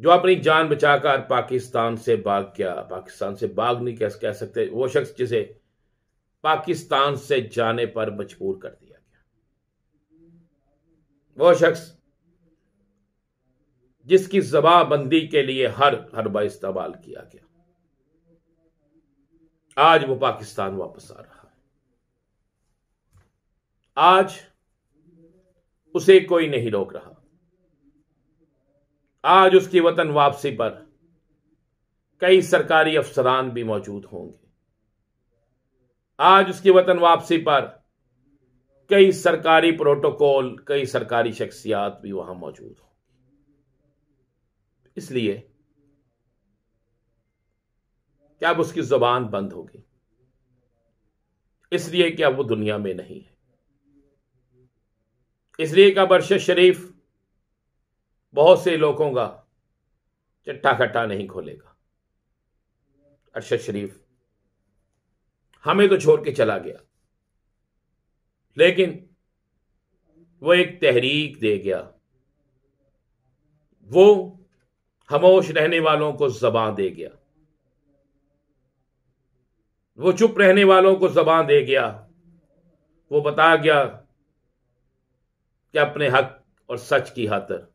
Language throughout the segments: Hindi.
जो अपनी जान बचाकर पाकिस्तान से भाग गया पाकिस्तान से भाग नहीं कह कह सकते वो शख्स जिसे पाकिस्तान से जाने पर मजबूर कर दिया गया वो शख्स जिसकी जबाबंदी के लिए हर हरबा इस्तेमाल किया गया आज वो पाकिस्तान वापस आ रहा है आज उसे कोई नहीं रोक रहा आज उसकी वतन वापसी पर कई सरकारी अफसरान भी मौजूद होंगे आज उसकी वतन वापसी पर कई सरकारी प्रोटोकॉल कई सरकारी शख्सियात भी वहां मौजूद होंगी इसलिए क्या अब उसकी जुबान बंद होगी इसलिए क्या वो दुनिया में नहीं है इसलिए क्या अब शरीफ बहुत से लोगों का चट्टा खट्टा नहीं खोलेगा अरशद शरीफ हमें तो छोड़ के चला गया लेकिन वो एक तहरीक दे गया वो खामोश रहने वालों को जबान दे गया वो चुप रहने वालों को जबान दे गया वो बता गया कि अपने हक और सच की खातर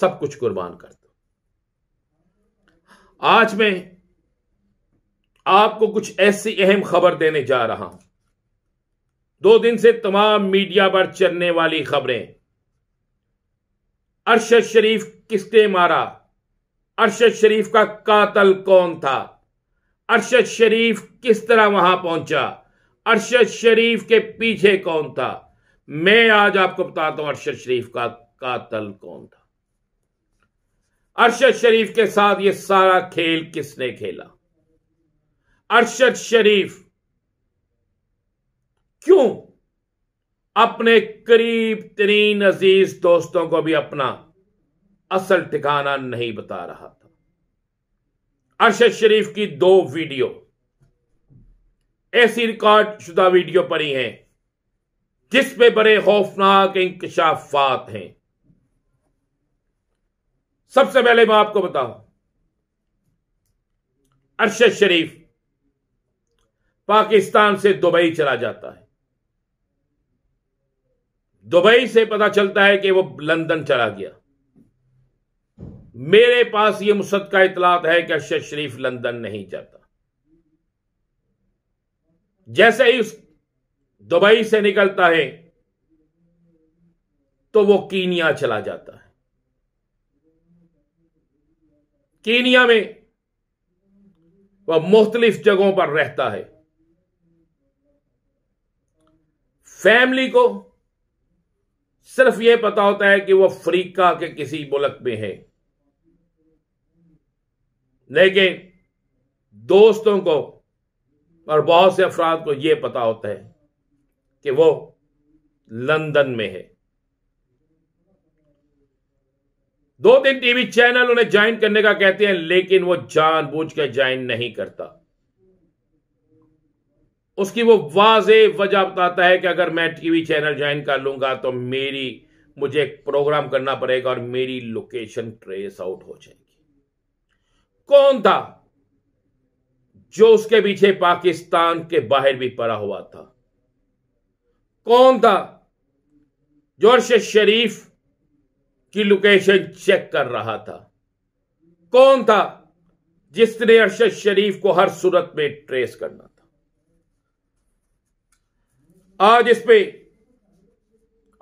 सब कुछ कुर्बान कर दो आज मैं आपको कुछ ऐसी अहम खबर देने जा रहा हूं दो दिन से तमाम मीडिया पर चलने वाली खबरें अरशद शरीफ किसने मारा अरशद शरीफ का कातल कौन था अरशद शरीफ किस तरह वहां पहुंचा अरशद शरीफ के पीछे कौन था मैं आज आपको बताता हूं अरशद शरीफ का कातल कौन था अरशद शरीफ के साथ ये सारा खेल किसने खेला अरशद शरीफ क्यों अपने करीब तरीन अजीज दोस्तों को भी अपना असल ठिकाना नहीं बता रहा था अरशद शरीफ की दो वीडियो ऐसी रिकॉर्ड शुदा वीडियो पड़ी हैं जिसमें बड़े खौफनाक इंकशाफात हैं सबसे पहले मैं आपको बताऊं अरशद शरीफ पाकिस्तान से दुबई चला जाता है दुबई से पता चलता है कि वो लंदन चला गया मेरे पास ये मुसद का इतलात है कि अरशद शरीफ लंदन नहीं जाता जैसे ही उस दुबई से निकलता है तो वो कीनिया चला जाता है कीनिया में वह मुख्तलिफ जगहों पर रहता है फैमिली को सिर्फ यह पता होता है कि वह अफ्रीका के किसी मुल्क में है लेकिन दोस्तों को और बहुत से अफराद को यह पता होता है कि वो लंदन में है दो तीन टीवी चैनल उन्हें ज्वाइन करने का कहते हैं लेकिन वो जानबूझ के ज्वाइन नहीं करता उसकी वो वाज वजह बताता है कि अगर मैं टीवी चैनल ज्वाइन कर लूंगा तो मेरी मुझे एक प्रोग्राम करना पड़ेगा और मेरी लोकेशन ट्रेस आउट हो जाएगी कौन था जो उसके पीछे पाकिस्तान के बाहर भी पड़ा हुआ था कौन था जो शरीफ की लोकेशन चेक कर रहा था कौन था जिसने अरशद शरीफ को हर सूरत में ट्रेस करना था आज इस पे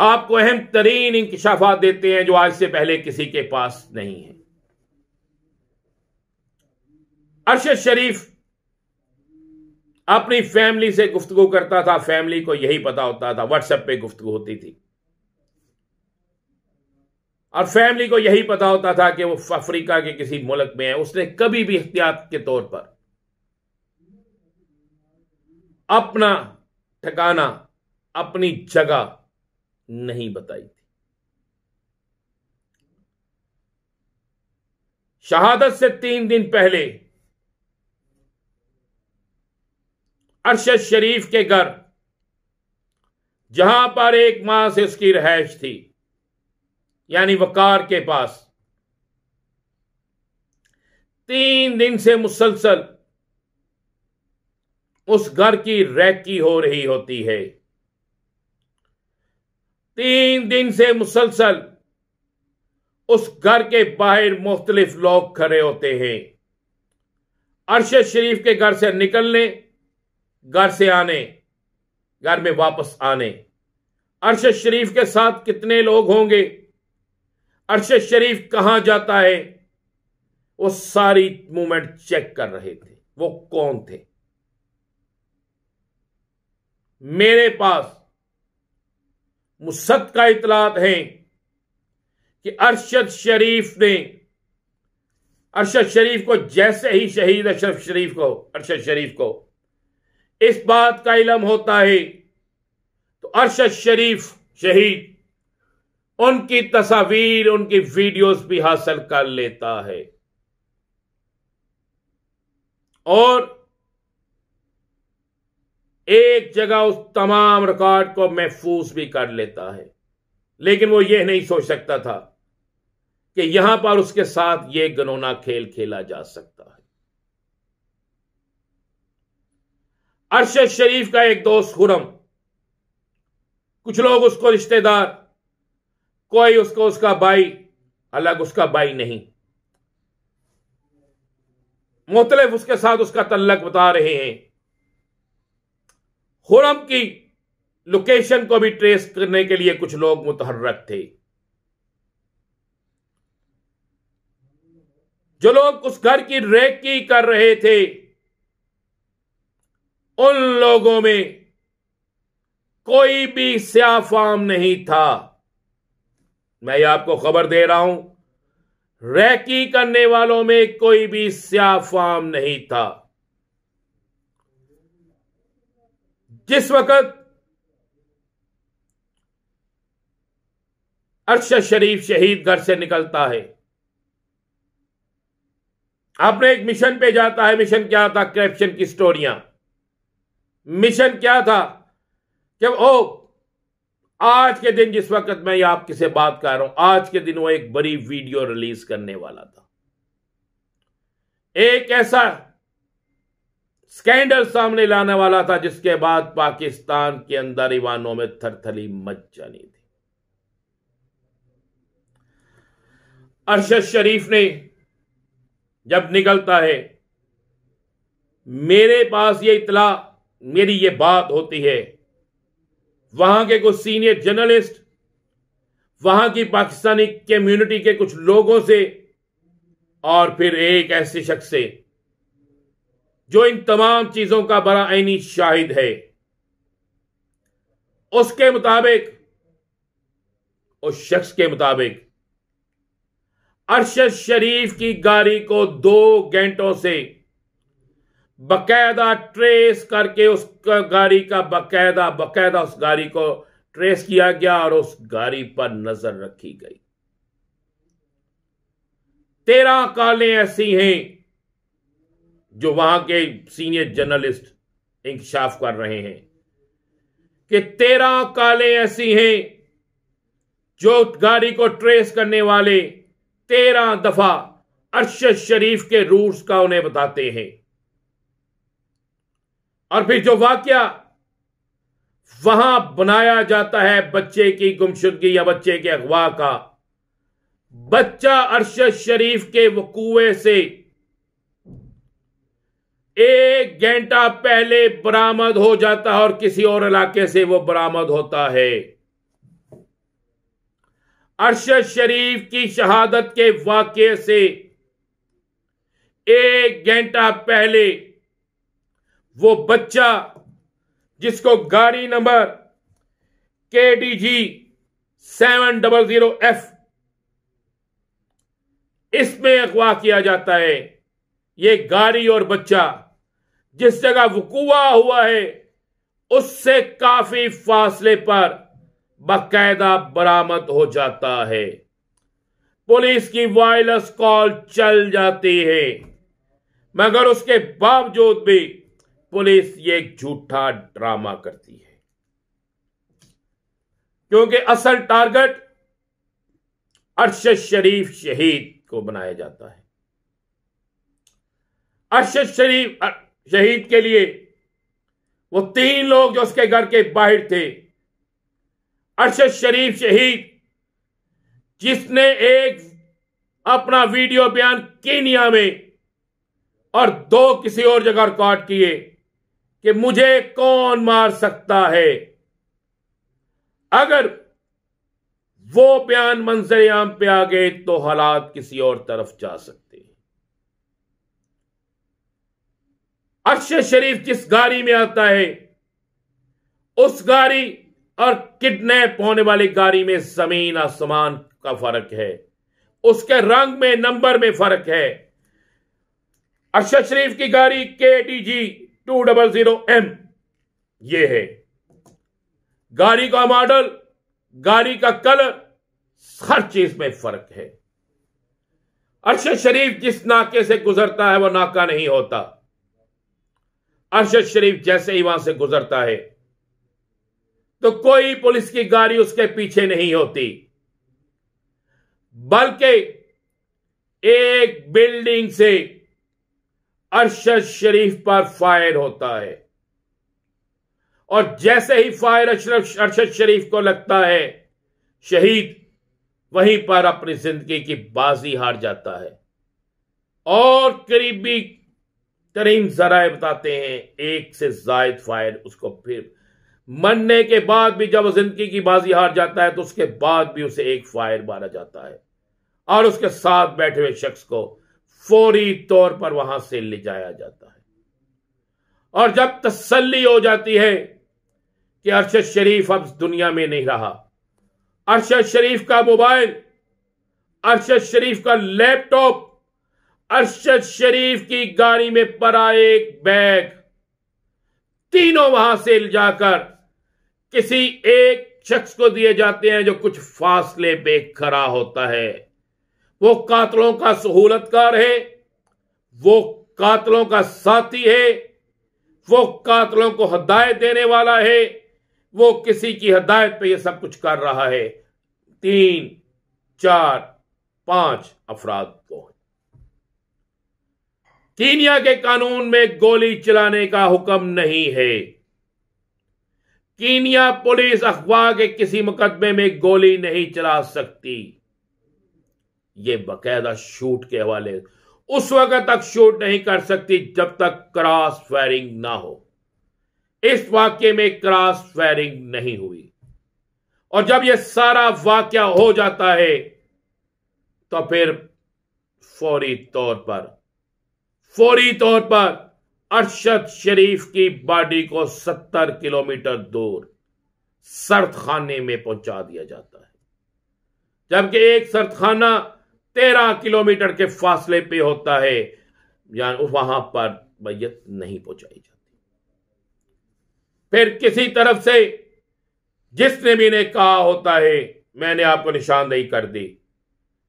आपको अहम तरीन इंकशाफा देते हैं जो आज से पहले किसी के पास नहीं है अरशद शरीफ अपनी फैमिली से गुफ्तगु करता था फैमिली को यही पता होता था व्हाट्सएप पे गुफ्तगु होती थी और फैमिली को यही पता होता था कि वो अफ्रीका के किसी मुल्क में है उसने कभी भी एहतियात के तौर पर अपना ठिकाना अपनी जगह नहीं बताई थी शहादत से तीन दिन पहले अरशद शरीफ के घर जहां पर एक माह से उसकी रहायश थी यानी वकार के पास तीन दिन से मुसलसल उस घर की रैकी हो रही होती है तीन दिन से मुसलसल उस घर के बाहर मुख्तलिफ लोग खड़े होते हैं अरशद शरीफ के घर से निकलने घर से आने घर में वापस आने अरशद शरीफ के साथ कितने लोग होंगे अरश शरीफ कहां जाता है वो सारी मूवमेंट चेक कर रहे थे वो कौन थे मेरे पास मुसद का इतलात है कि अरशद शरीफ ने अरशद शरीफ को जैसे ही शहीद अशरफ शरीफ को अरशद शरीफ को इस बात का इलम होता है तो अरशद शरीफ शहीद उनकी तस्वीर उनकी वीडियोस भी हासिल कर लेता है और एक जगह उस तमाम रिकॉर्ड को महफूज भी कर लेता है लेकिन वो यह नहीं सोच सकता था कि यहां पर उसके साथ यह गनोना खेल खेला जा सकता है अरशद शरीफ का एक दोस्त हुरम कुछ लोग उसको रिश्तेदार कोई उसको उसका भाई अलग उसका भाई नहीं मुख्तलिफ उसके साथ उसका तल्लक बता रहे हैं हुरम की लोकेशन को भी ट्रेस करने के लिए कुछ लोग मुतहर्रक थे जो लोग उस घर की रेकी कर रहे थे उन लोगों में कोई भी स्याफाम नहीं था मैं आपको खबर दे रहा हूं रैकी करने वालों में कोई भी फॉर्म नहीं था जिस वक्त अरशद शरीफ शहीद घर से निकलता है आपने एक मिशन पे जाता है मिशन क्या था करप्शन की स्टोरियां मिशन क्या था कि ओ आज के दिन जिस वक्त मैं आपके से बात कर रहा हूं आज के दिन वो एक बड़ी वीडियो रिलीज करने वाला था एक ऐसा स्कैंडल सामने लाने वाला था जिसके बाद पाकिस्तान के अंदर ईवानों में थरथली मच जानी थी अरशद शरीफ ने जब निकलता है मेरे पास ये इतला मेरी ये बात होती है वहां के कुछ सीनियर जर्नलिस्ट वहां की पाकिस्तानी कम्युनिटी के कुछ लोगों से और फिर एक ऐसे शख्स से जो इन तमाम चीजों का बड़ा आईनी शाहिद है उसके मुताबिक उस शख्स के मुताबिक अरशद शरीफ की गाड़ी को दो घंटों से बकायदा ट्रेस करके उस गाड़ी का बकायदा बकायदा उस गाड़ी को ट्रेस किया गया और उस गाड़ी पर नजर रखी गई तेरह कालें ऐसी हैं जो वहां के सीनियर जर्नलिस्ट इंकशाफ कर रहे हैं कि तेरह कालें ऐसी हैं जो गाड़ी को ट्रेस करने वाले तेरह दफा अरशद शरीफ के रूट्स का उन्हें बताते हैं और फिर जो वाक्य वहां बनाया जाता है बच्चे की गुमशुदगी या बच्चे के अगवा का बच्चा अरशद शरीफ के वकूए से एक घंटा पहले बरामद हो जाता है और किसी और इलाके से वो बरामद होता है अरशद शरीफ की शहादत के वाक्य से एक घंटा पहले वो बच्चा जिसको गाड़ी number K D G seven double zero F इसमें अगवा किया जाता है ये गाड़ी और बच्चा जिस जगह वकुआ हुआ है उससे काफी फासले पर बाकायदा बरामद हो जाता है पुलिस की वायरलेस कॉल चल जाती है मगर उसके बावजूद भी पुलिस ये एक झूठा ड्रामा करती है क्योंकि असल टारगेट अरशद शरीफ शहीद को बनाया जाता है अरशद शरीफ शहीद के लिए वो तीन लोग जो उसके घर के बाहर थे अरशद शरीफ शहीद जिसने एक अपना वीडियो बयान कीनिया में और दो किसी और जगह रिकॉर्ड किए कि मुझे कौन मार सकता है अगर वो बयान मंजर आम पे आ गए तो हालात किसी और तरफ जा सकते हैं अर्श शरीफ जिस गाड़ी में आता है उस गाड़ी और किडनैप होने वाली गाड़ी में जमीन आसमान का फर्क है उसके रंग में नंबर में फर्क है अर्शद शरीफ की गाड़ी K D G two double zero M ये है गाड़ी का मॉडल गाड़ी का कलर हर चीज में फर्क है अरशद शरीफ जिस नाके से गुजरता है वो नाका नहीं होता अरशद शरीफ जैसे ही वहां से गुजरता है तो कोई पुलिस की गाड़ी उसके पीछे नहीं होती बल्कि एक बिल्डिंग से अरशद शरीफ पर फायर होता है और जैसे ही फायर अरशद शरीफ को लगता है शहीद वहीं पर अपनी जिंदगी की बाजी हार जाता है और करीबी तरीन जराए बताते हैं एक से जायद फायर उसको फिर मरने के बाद भी जब जिंदगी की बाजी हार जाता है तो उसके बाद भी उसे एक फायर मारा जाता है और उसके साथ बैठे हुए शख्स को फौरी तौर पर वहां से ले जाया जाता है और जब तसल्ली हो जाती है कि अरशद शरीफ अब दुनिया में नहीं रहा अरशद शरीफ का मोबाइल अरशद शरीफ का लैपटॉप अरशद शरीफ की गाड़ी में पड़ा एक बैग तीनों वहां से जाकर किसी एक शख्स को दिए जाते हैं जो कुछ फासले पे खड़ा होता है वो कातलों का सहूलतकार है वो कातलों का साथी है वो कातलों को हदायत देने वाला है वो किसी की हदायत पे ये सब कुछ कर रहा है तीन चार पांच अफराद को कीनिया के कानून में गोली चलाने का हुक्म नहीं है कीनिया पुलिस अखबार के किसी मुकदमे में गोली नहीं चला सकती ये बकायदा शूट के हवाले उस वक्त तक शूट नहीं कर सकती जब तक क्रॉस फायरिंग ना हो इस वाक्य में क्रॉस फायरिंग नहीं हुई और जब यह सारा वाक्य हो जाता है तो फिर फौरी तौर पर फौरी तौर पर अरशद शरीफ की बॉडी को सत्तर किलोमीटर दूर सर्द खाने में पहुंचा दिया जाता है जबकि एक सर्दखाना खाना तेरह किलोमीटर के फासले पे होता है या वहां पर मैयत नहीं पहुंचाई जाती फिर किसी तरफ से जिसने भी ने कहा होता है मैंने आपको निशानदेही कर दी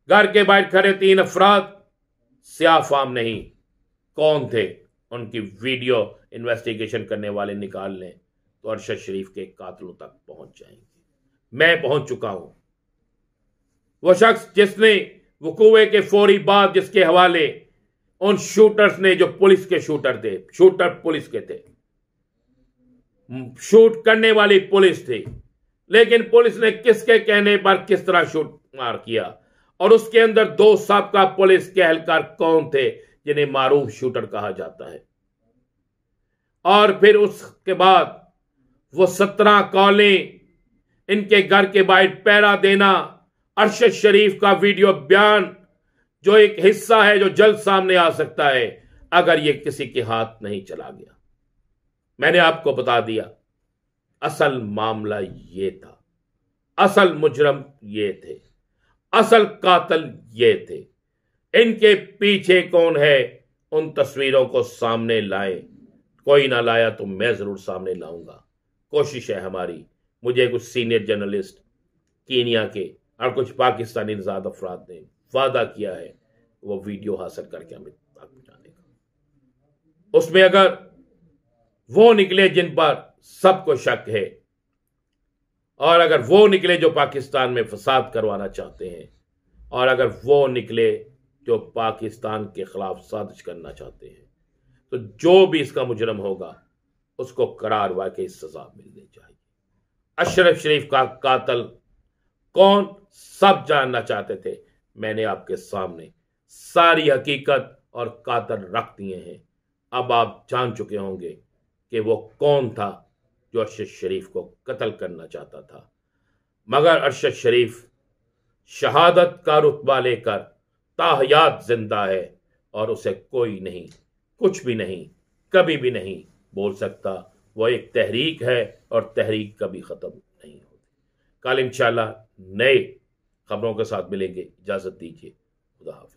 घर के बाहर खड़े तीन अफराद सियाफाम नहीं कौन थे उनकी वीडियो इन्वेस्टिगेशन करने वाले निकाल लें तो अरशद शरीफ के कातलों तक पहुंच जाएंगे मैं पहुंच चुका हूं वो शख्स जिसने कुए के फौरी बाद जिसके हवाले उन शूटर्स ने जो पुलिस के शूटर थे शूटर पुलिस के थे शूट करने वाली पुलिस थी लेकिन पुलिस ने किसके कहने पर किस तरह शूट मार किया और उसके अंदर दो सबका पुलिस के अहलकार कौन थे जिन्हें मारूफ शूटर कहा जाता है और फिर उसके बाद वो सत्रह कॉलें इनके घर के बाहर पैरा देना अरशद शरीफ का वीडियो बयान जो एक हिस्सा है जो जल्द सामने आ सकता है अगर ये किसी के हाथ नहीं चला गया मैंने आपको बता दिया असल मामला ये था असल मुजरम ये थे असल कातल ये थे इनके पीछे कौन है उन तस्वीरों को सामने लाए कोई ना लाया तो मैं ज़रूर सामने लाऊंगा कोशिश है हमारी मुझे कुछ सीनियर जर्नलिस्ट कीनिया के और कुछ पाकिस्तानी नजाद अफराद ने वादा किया है वो वीडियो हासिल करके हमें तक पहुँचाने का उसमें अगर वो निकले जिन पर सबको शक है और अगर वो निकले जो पाकिस्तान में फसाद करवाना चाहते हैं और अगर वो निकले जो पाकिस्तान के खिलाफ साजिश करना चाहते हैं तो जो भी इसका मुजरम होगा उसको करार वाकई सजा मिलनी चाहिए अशरफ शरीफ का कातल कौन सब जानना चाहते थे मैंने आपके सामने सारी हकीकत और कातर रख दिए हैं अब आप जान चुके होंगे कि वो कौन था जो अरशद शरीफ को कत्ल करना चाहता था मगर अरशद शरीफ शहादत का रुतबा लेकर ताहयात जिंदा है और उसे कोई नहीं कुछ भी नहीं कभी भी नहीं बोल सकता वो एक तहरीक है और तहरीक कभी ख़त्म नहीं होती कल इंशाल्लाह नए खबरों के साथ मिलेंगे इजाजत दीजिए खुदा हाफिज